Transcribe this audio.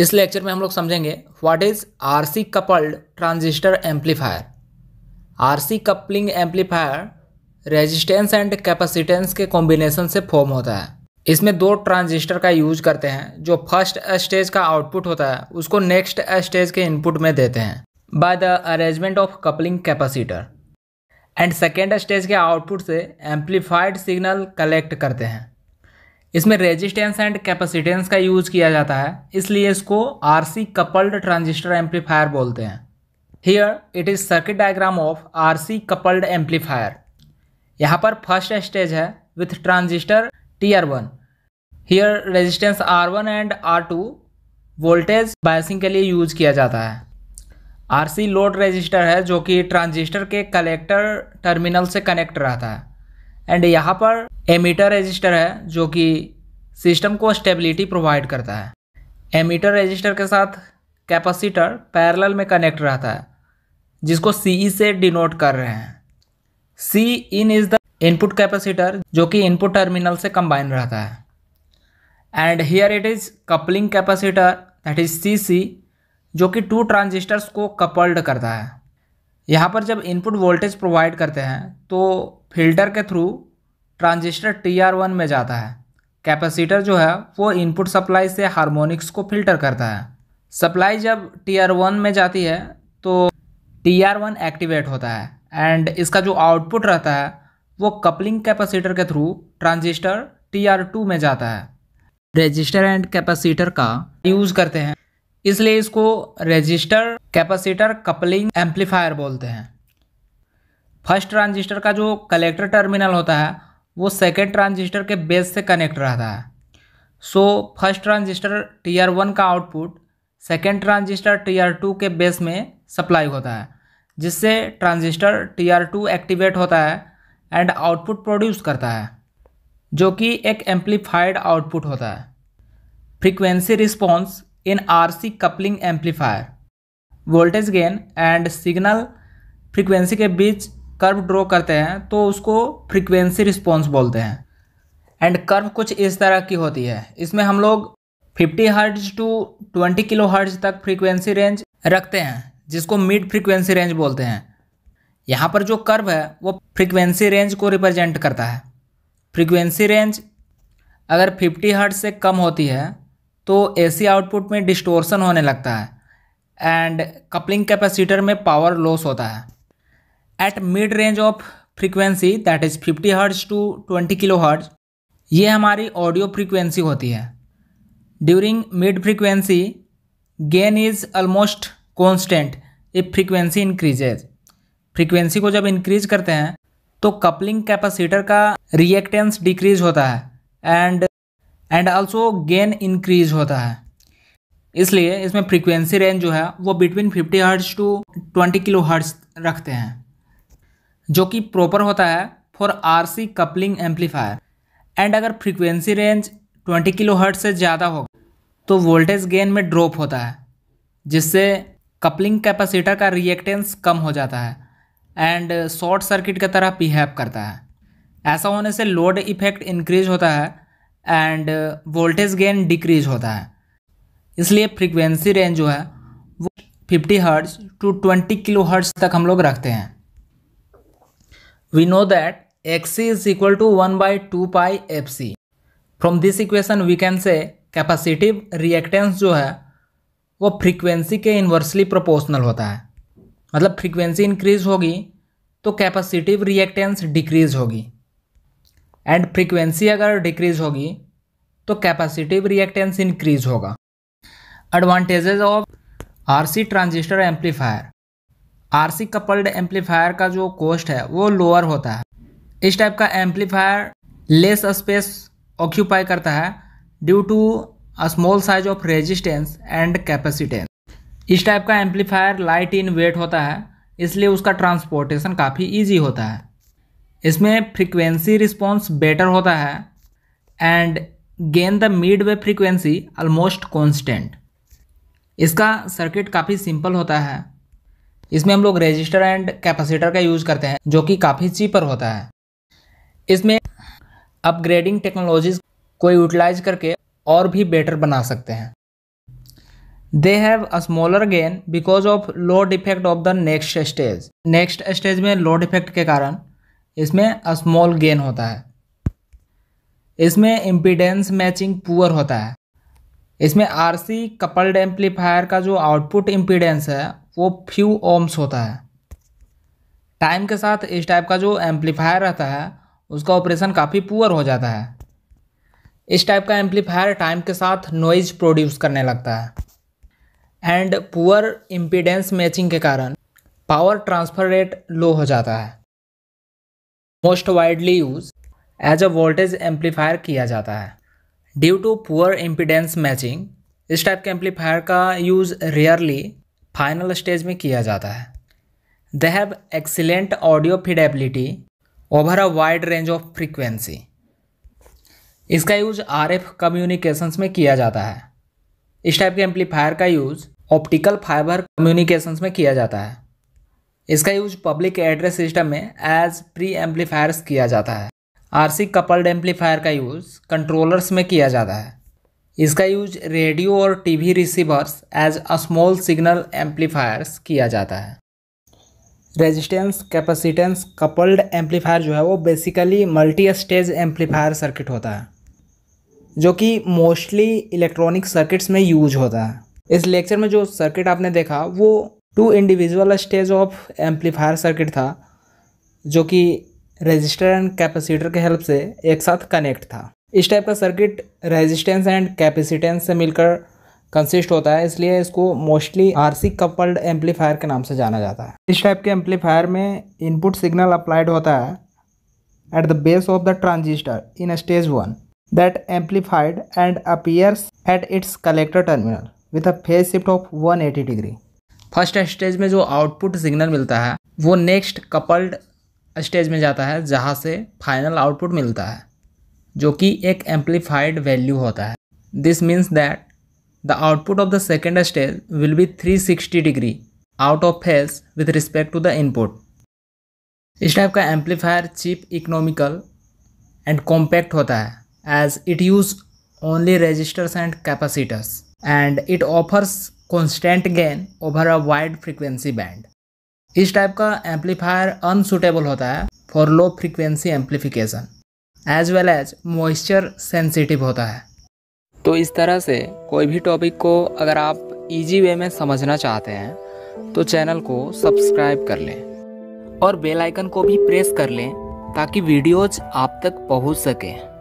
इस लेक्चर में हम लोग समझेंगे what is RC coupled transistor amplifier RC coupling amplifier resistance and capacitance के कॉम्बिनेशन से फॉर्म होता है इसमें दो ट्रांजिस्टर का यूज करते हैं जो फर्स्ट स्टेज का आउटपुट होता है उसको नेक्स्ट स्टेज के इनपुट में देते हैं by the arrangement of coupling capacitor and second stage के आउटपुट से एम्पलीफाइड सिग्नल कलेक्ट करते हैं इसमें रेजिस्टेंस एंड कैपेसिटेंस का यूज किया जाता है इसलिए इसको R C coupled transistor amplifier बोलते हैं here it is circuit diagram of R C coupled amplifier यहाँ पर फर्स्ट स्टेज है with transistor T R one here resistance R one and R two voltage biasing के लिए use किया जाता है आर सी लोड रजिस्टर है जो कि ट्रांजिस्टर के कलेक्टर टर्मिनल से कनेक्ट रहता है एंड यहाँ पर एमीटर रजिस्टर है जो कि सिस्टम को स्टेबिलिटी प्रोवाइड करता है एमीटर रजिस्टर के साथ कैपेसिटर पैरेलल में कनेक्ट रहता है जिसको सी e से डिनोट कर रहे हैं C in is the input capacitor जो कि इनपुट टर्मिनल से कंबाइन रहता है and here it is coupling capacitor that is C C जो कि टू ट्रांजिस्टर्स को कपल्ड करता है यहाँ पर जब इनपुट वोल्टेज प्रोवाइड करते हैं तो फिल्टर के through transistor T R one में जाता है कैपेसिटर जो है वो इनपुट सप्लाई से हारमोनिक्स को फिल्टर करता है सप्लाई जब टी आर वन में जाती है तो टी आर वन एक्टिवेट होता है एंड इसका जो आउटपुट रहता है वो कपलिंग कैपेसिटर के through transistor T R two में जाता है रजिस्टर एंड कैपेसिटर का यूज़ करते हैं इसलिए इसको रजिस्टर कैपेसिटर कपलिंग एम्पलीफायर बोलते हैं फर्स्ट ट्रांजिस्टर का जो कलेक्टर टर्मिनल होता है वो सेकेंड ट्रांजिस्टर के बेस से कनेक्ट रहता है so first transistor T R one का output second transistor T R two के बेस में सप्लाई होता है जिससे ट्रांजिस्टर टीयर टू एक्टिवेट होता है एंड आउटपुट प्रोड्यूस करता है जो कि एक एम्पलीफाइड आउटपुट होता है frequency response R C coupling amplifier voltage gain and signal frequency के बीच कर्व ड्रॉ करते हैं तो उसको फ्रीक्वेंसी रिस्पॉन्स बोलते हैं एंड कर्व कुछ इस तरह की होती है इसमें हम लोग 50 हर्ट्ज टू 20 किलो हर्ट्ज तक फ्रीक्वेंसी रेंज रखते हैं जिसको मिड फ्रीक्वेंसी रेंज बोलते हैं यहाँ पर जो कर्व है वो फ्रीक्वेंसी रेंज को रिप्रेजेंट करता है फ्रीक्वेंसी रेंज अगर 50 हर्ट्ज से कम होती है तो एसी आउटपुट में डिस्टोर्सन होने लगता है एंड कपलिंग कैपेसिटर में पावर लॉस होता है at mid range of frequency that is 50 hertz to 20 kilohertz ये हमारी ऑडियो फ्रीक्वेंसी होती है during mid frequency gain is almost constant if frequency increases frequency को जब इंक्रीज करते हैं तो कपलिंग कैपेसिटर का रिएक्टेंस डिक्रीज होता है and and also gain increase होता है इसलिए इसमें फ्रीक्वेंसी रेंज जो है वो between 50 hertz to 20 kilohertz रखते हैं जो कि प्रॉपर होता है for RC coupling amplifier and अगर फ्रीक्वेंसी रेंज 20 किलो हर्ट से ज़्यादा हो तो वोल्टेज गेन में ड्रॉप होता है जिससे कपलिंग कैपेसिटर का रिएक्टेंस कम हो जाता है एंड शॉर्ट सर्किट की तरह बिहेव करता है ऐसा होने से लोड इफेक्ट इंक्रीज होता है एंड वोल्टेज गेन डिक्रीज होता है इसलिए फ्रीक्वेंसी रेंज जो है वो 50 हर्ट्स टू 20 किलो हर्ट्स तक हम लोग रखते हैं we know that that is equal to one by two pi F C from this equation we can say capacitive reactance जो है वो फ्रीक्वेंसी के इन्वर्सली प्रोपोर्शनल होता है मतलब फ्रीक्वेंसी इंक्रीज होगी तो कैपेसिटिव रिएक्टेंस डिक्रीज होगी एंड फ्रीक्वेंसी अगर डिक्रीज होगी तो कैपेसिटिव रिएक्टेंस इंक्रीज होगा advantages of RC transistor amplifier RC coupled amplifier का जो कॉस्ट है वो लोअर होता है इस टाइप का एम्पलीफायर लेस स्पेस ऑक्यूपाई करता है due to a small size of resistance and capacitance इस टाइप का एम्पलीफायर लाइट इन वेट होता है इसलिए उसका ट्रांसपोर्टेशन काफ़ी ईजी होता है इसमें फ्रीक्वेंसी रिस्पॉन्स बेटर होता है and gain the mid way frequency almost constant इसका सर्किट काफ़ी सिंपल होता है इसमें हम लोग रेजिस्टर एंड कैपेसिटर का यूज़ करते हैं जो कि काफ़ी चीपर होता है इसमें अपग्रेडिंग टेक्नोलॉजीज को यूटिलाइज करके और भी बेटर बना सकते हैं they have a smaller gain because of low defect of the next stage next stage में लो डिफेक्ट के कारण इसमें स्मॉल गेन होता है इसमें इम्पीडेंस मैचिंग पुअर होता है इसमें आर सी कपल्ड एम्पलीफायर का जो आउटपुट इम्पीडेंस है वो फ्यू ओम्स होता है टाइम के साथ इस टाइप का जो एम्पलीफायर रहता है उसका ऑपरेशन काफ़ी पुअर हो जाता है इस टाइप का एम्पलीफायर टाइम के साथ नॉइज प्रोड्यूस करने लगता है एंड पुअर इम्पीडेंस मैचिंग के कारण पावर ट्रांसफ़र रेट लो हो जाता है most widely use as a voltage amplifier किया जाता है due to poor impedance matching इस टाइप के एम्पलीफायर का यूज़ रेयरली फाइनल स्टेज में किया जाता है they have excellent audio fidelity over a wide range of frequency इसका यूज आर एफ कम्युनिकेशंस में किया जाता है इस टाइप के एम्पलीफायर का यूज़ ऑप्टिकल फाइबर कम्युनिकेशंस में किया जाता है इसका यूज पब्लिक एड्रेस सिस्टम में एज प्री एम्पलीफायर्स किया जाता है आरसी कपल्ड एम्पलीफायर का यूज़ कंट्रोलर्स में किया जाता है इसका यूज रेडियो और TV receivers as a small signal amplifiers किया जाता है रेजिस्टेंस कैपेसिटेंस कपल्ड एम्पलीफायर जो है वो basically multi stage amplifier circuit होता है जो कि मोस्टली इलेक्ट्रॉनिक सर्किट्स में यूज होता है इस लेक्चर में जो सर्किट आपने देखा वो two individual stage of amplifier circuit था जो कि रेजिस्टर एंड कैपेसिटर के हेल्प से एक साथ कनेक्ट था इस टाइप का सर्किट रेजिस्टेंस एंड कैपेसिटेंस से मिलकर कंसिस्ट होता है इसलिए इसको मोस्टली आरसी कपल्ड एम्पलीफायर के नाम से जाना जाता है इस टाइप के एम्पलीफायर में इनपुट सिग्नल अप्लाइड होता है at the base of the transistor in stage one that amplified and appears at its collector terminal with a phase shift of 180 degree first stage में जो आउटपुट सिग्नल मिलता है वो next coupled stage में जाता है जहाँ से फाइनल आउटपुट मिलता है जो कि एक एम्पलीफाइड वैल्यू होता है this means that the output of the second stage will be 360 degree out of phase with respect to the input इस टाइप का amplifier cheap economical and compact होता है as it use only resistors and capacitors and it offers constant gain over a wide frequency band इस type का amplifier unsuitable होता है for low frequency amplification as well as moisture sensitive होता है तो इस तरह से कोई भी टॉपिक को अगर आप इजी वे में समझना चाहते हैं तो चैनल को सब्सक्राइब कर लें और बेल आइकन को भी प्रेस कर लें ताकि वीडियोज आप तक पहुंच सकें